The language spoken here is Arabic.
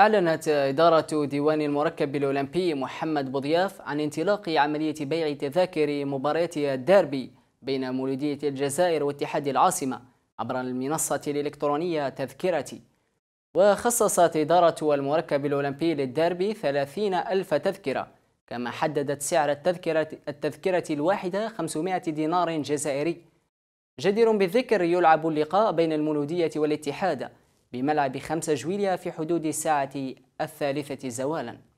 أعلنت إدارة ديوان المركب الأولمبي محمد بضياف عن انطلاق عملية بيع تذاكر مباريات الديربي بين مولودية الجزائر واتحاد العاصمة عبر المنصة الإلكترونية تذكرتي وخصصت إدارة المركب الأولمبي للديربي 30 ألف تذكرة كما حددت سعر التذكرة, التذكرة الواحدة 500 دينار جزائري جدير بالذكر يلعب اللقاء بين المولودية والاتحاد بملعب 5 جويليا في حدود الساعة الثالثة زوالا